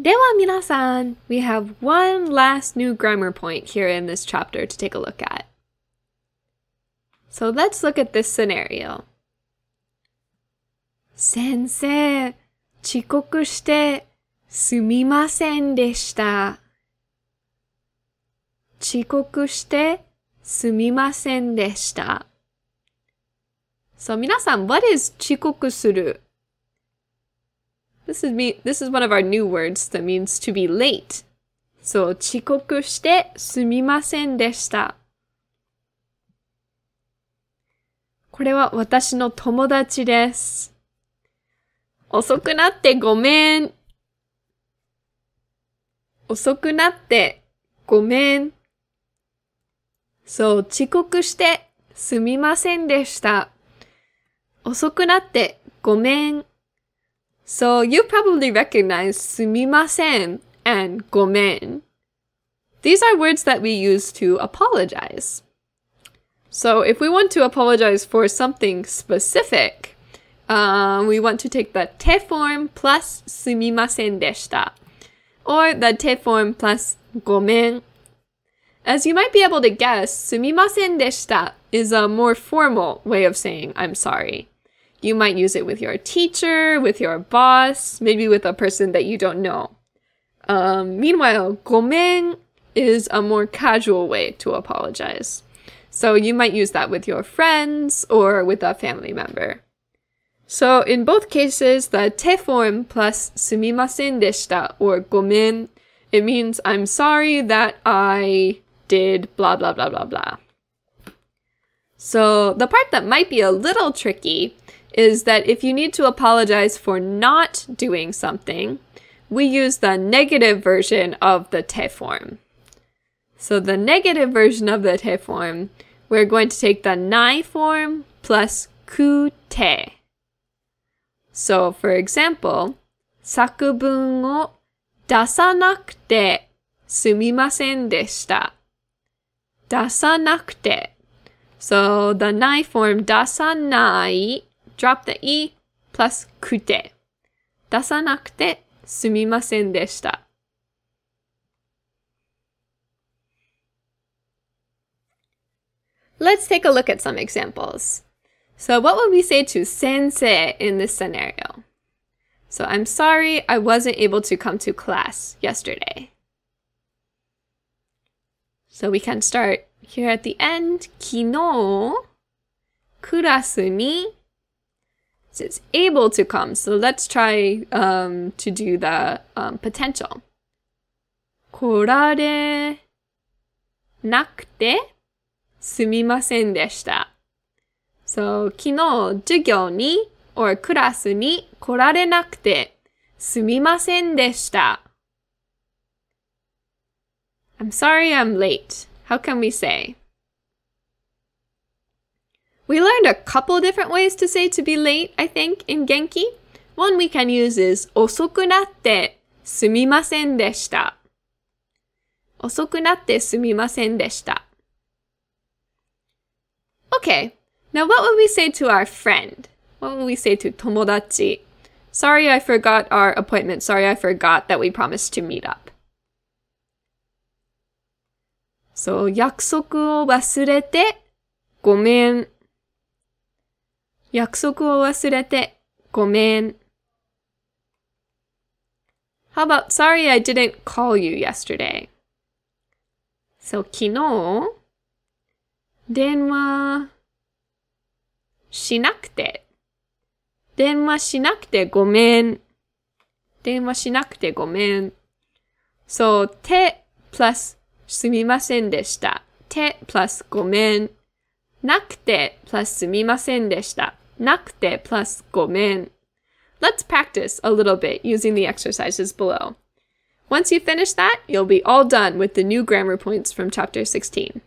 we have one last new grammar point here in this chapter to take a look at. So let's look at this scenario. what is chikoku suru? This is me. This is one of our new words that means to be late. そう、遅刻してすみませんでした。これは私の友達です。遅くなってごめん。遅くなってごめん。そう、遅刻してすみませんでした。遅くなってごめん。So you probably recognize sumimasen and gomen. These are words that we use to apologize. So if we want to apologize for something specific, uh, we want to take the te form plus sumimasen deshita, or the te form plus gomen. As you might be able to guess, sumimasen deshita is a more formal way of saying I'm sorry. You might use it with your teacher, with your boss, maybe with a person that you don't know. Um, meanwhile, gomen is a more casual way to apologize. So you might use that with your friends or with a family member. So in both cases, the te form plus sumimasen deshita or gomen, it means I'm sorry that I did blah blah blah blah blah. So the part that might be a little tricky is that if you need to apologize for not doing something, we use the negative version of the te form. So the negative version of the te form, we're going to take the nai form plus ku te. So for example, 作文を出さなくてすみませんでした。出さなくて。So the nai form 出さない Drop the E plus let us take a look at some examples. So what would we say to sensei in this scenario? So I'm sorry I wasn't able to come to class yesterday. So we can start here at the end. Kino, kurasu guest is able to come. So let's try um, to do the um, potential. 来られなくてすみませんでした。So, 昨日授業に or クラスに来られなくてすみませんでした。I'm sorry I'm late. How can we say? We learned a couple different ways to say to be late, I think, in Genki. One we can use is Okay. now what would we say to our friend? What would we say to 友達? Sorry I forgot our appointment. Sorry I forgot that we promised to meet up. So, 約束を忘れてごめん。約束を忘れてごめん。How about sorry I didn't call you yesterday? So 昨日電話しなくて電話しなくてごめん。電話しなくてごめん。そう、て、l u s すみませんでした。て、l u s ごめん。なくて plus すみませんでした。なくて plus ごめん。Let's practice a little bit using the exercises below. Once you finish that, you'll be all done with the new grammar points from chapter 16.